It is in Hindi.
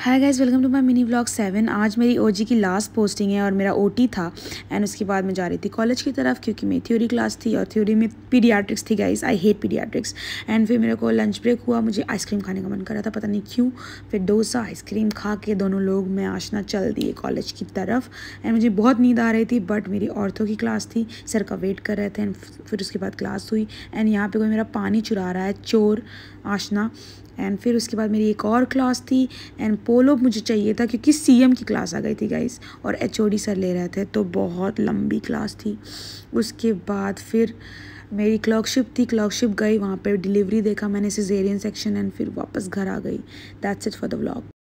hi guys welcome to my mini vlog seven आज मेरी ओजी की लास्ट पोस्टिंग है और मेरा ओटी था एंड उसके बाद मैं जा रही थी कॉलेज की तरफ क्योंकि मेरी थ्योरी क्लास थी और थ्योरी में पीडियाट्रिक्स थी guys I hate paediatrics and फिर मेरे को लंच ब्रेक हुआ मुझे आइसक्रीम खाने का मन कर रहा था पता नहीं क्यों फिर डोसा आइसक्रीम खा के दोनों लोग मैं आशना चल दिए कॉलेज की तरफ एंड मुझे बहुत नींद आ रही थी बट मेरी औरतों की क्लास थी सर का वेट कर रहे थे एंड फिर उसके बाद क्लास हुई एंड यहाँ पर कोई मेरा पानी चुरा रहा है चोर आशना एंड फिर उसके बाद मेरी एक और क्लास थी एंड पोलो मुझे चाहिए था क्योंकि सीएम की क्लास आ गई थी गाइस और एचओडी सर ले रहे थे तो बहुत लंबी क्लास थी उसके बाद फिर मेरी क्लर्कशिप थी क्लर्कशिप गई वहाँ पर डिलीवरी देखा मैंने सिजेरियन सेक्शन एंड फिर वापस घर आ गई that's it for the blog